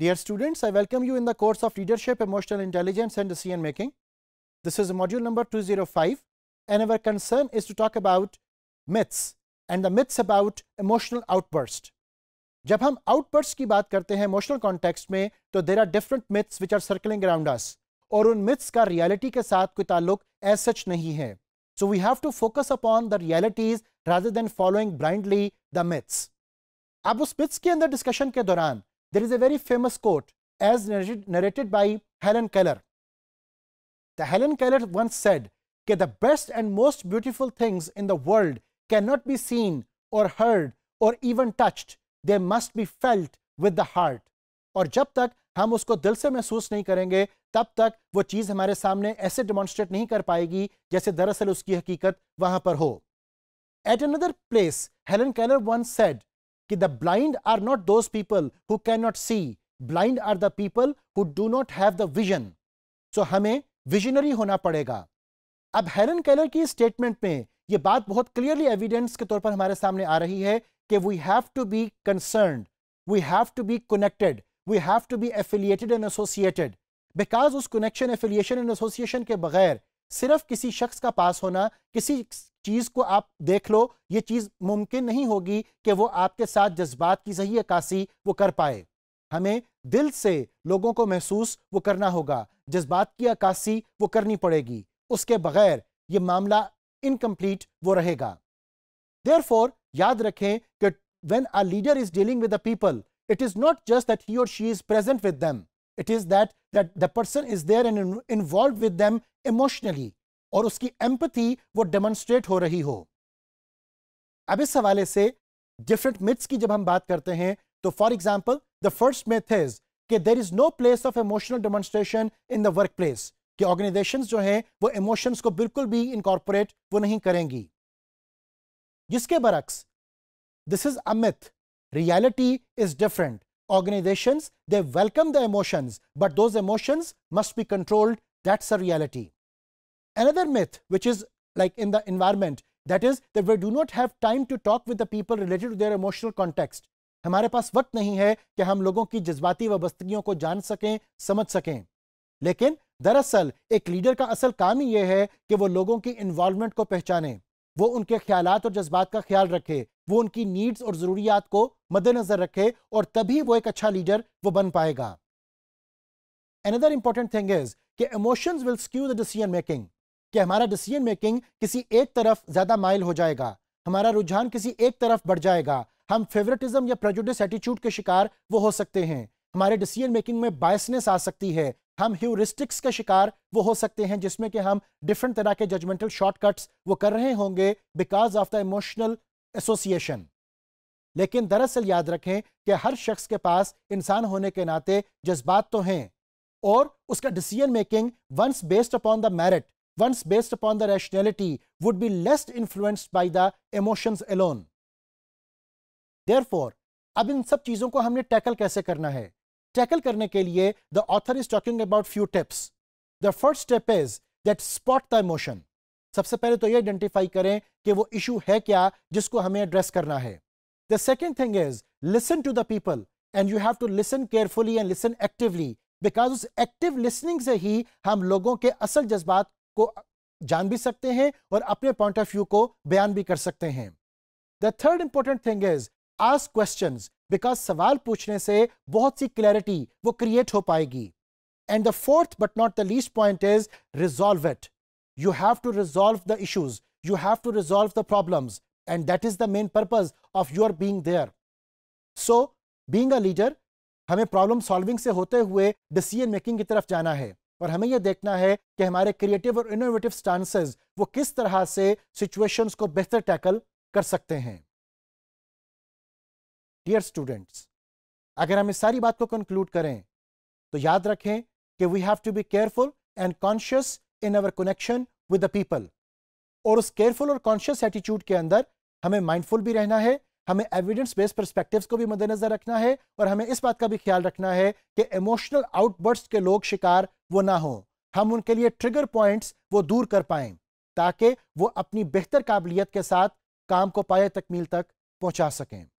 Dear students, I welcome you in the course of Leadership, Emotional Intelligence and Decision Making. This is module number 205 and our concern is to talk about myths and the myths about emotional outburst. जब हम outburst की बात करते emotional context में तो there are different myths which are circling around us और उन myths का reality के saath कोई ताल्लुक as such नहीं So we have to focus upon the realities rather than following blindly the myths. अब उस myths के अंदर discussion के There is a very famous quote as narrated by Helen Keller. The Helen Keller once said that the best and most beautiful things in the world cannot be seen or heard or even touched they must be felt with the heart aur jab tak हम उसको दिल से महसूस नहीं करेंगे तब तक वो चीज़ हमारे सामने ऐसे डिमॉन्स्ट्रेट नहीं कर पाएगी जैसे दरअसल उसकी हकीकत वहां पर हो at another place Helen Keller once said the blind are not those people who cannot see, blind are the people who do not have the vision. So हमें visionary होना पड़ेगा। अब Helen Keller की statement में ये बात बहुत clearly evidence के तौर पर हमारे सामने आ रही है कि we have to be concerned, we have to be connected, we have to be affiliated and associated. Because उस connection, affiliation and association के बगैर सिर्फ किसी शख्स का पास होना किसी चीज़ को आप देख लो ये चीज़ मुमकिन नहीं होगी कि वो आपके साथ जज्बात की सही अक्सी वो कर पाए हमें दिल से लोगों को महसूस वो करना होगा जज्बात की अक्सी वो करनी पड़ेगी उसके बगैर ये मामला इनकम्प्लीट वो रहेगा फोर याद रखें कि when a leader is dealing with the people it is not just that he और she is present with them it is that that the person is there and involve with them emotionally और उसकी empathy वो demonstrate हो रही हो अब इस हवाले से डिफरेंट मिथ्स की जब हम बात करते हैं तो for example the first myth is के there is no place of emotional demonstration in the work place कि ऑर्गेनाइजेशंस जो हैं वो इमोशंस को बिल्कुल भी इनकॉर्पोरेट वो नहीं करेंगी जिसके बरक्स this is a reality is different organizations, they welcome the emotions, but those emotions must be controlled. That's a reality. Another myth, which is like in the environment, that is that we do not have time to talk with the people related to their emotional context. hamare paas waqt nahi hai ki hum logon ki jazbati वबस्तगियों ko jaan सकें samajh सकें lekin दरअसल एक leader का असल काम ही यह है कि वो लोगों की इन्वॉल्वमेंट को पहचाने वो उनके ख्यालात और जज्बात का ख्याल रखे वो उनकी नीड्स और जरूरियात को मद्देनजर रखे और तभी वो एक अच्छा लीडर वो बन पाएगा एनदर इंपॉर्टेंट थिंग इज कि emotions will skew the decision making कि हमारा डिसीजन मेकिंग किसी एक तरफ ज्यादा माइल हो जाएगा हमारा रुझान किसी एक तरफ बढ़ जाएगा हम फेवरेटिज्म या प्रेजुडिस एटीट्यूड के शिकार वो हो सकते हैं हमारे डिसीजन मेकिंग में बायसनेस आ सकती है हम ह्यूरिस्टिक्स के शिकार वो हो सकते हैं जिसमें कि हम डिफरेंट तरह के जजमेंटल शॉर्टकट्स वो कर रहे होंगे because of the emotional association लेकिन दरअसल याद रखें कि हर शख्स के पास इंसान होने के नाते जज्बात तो हैं और उसका decision making once based upon the merit once based upon the rationality would be less influenced by the emotions alone therefore अब इन सब चीजों को हमने टैकल कैसे करना है टैकल करने के लिए the author is talking about few tips the first step is that spot the emotion सबसे पहले तो ये आइडेंटिफाई करें कि वो इशू है क्या जिसको हमें एड्रेस करना है the second thing is listen to the people and you have to listen carefully and listen actively because उस एक्टिव लिसनिंग से ही हम लोगों के असल जज्बात को जान भी सकते हैं और अपने पॉइंट ऑफ व्यू को बयान भी कर सकते हैं the third important thing is ask question because सवाल पूछने से बहुत सी क्लैरिटी वो क्रिएट हो पाएगी and the fourth but not the least point is resolve it You have to resolve the issues. You have to resolve the problems. And that is the main purpose of your being there. So, being a leader, हमें problem solving से होते हुए decision making की तरफ जाना है और हमें यह देखना है कि हमारे क्रिएटिव और इनोवेटिव स्टांसेस वो किस तरह से सिचुएशंस को बेहतर टैकल कर सकते हैं डियर स्टूडेंट्स अगर हम इस सारी बात को कंक्लूड करें तो याद रखें कि we have to be careful and conscious in our connection with the people और उस केयरफुल और कॉन्शियस एटीट्यूड के अंदर हमें माइंडफुल भी रहना है हमें एविडेंस बेस्ड परस्पेक्टिव को भी मद्देनजर रखना है और हमें इस बात का भी ख्याल रखना है कि इमोशनल आउटबर्स्ट के लोग शिकार वो ना हो हम उनके लिए ट्रिगर पॉइंट्स वो दूर कर पाए ताकि वो अपनी बेहतर काबिलियत के साथ काम को पाए तकमील तक पहुंचा सकें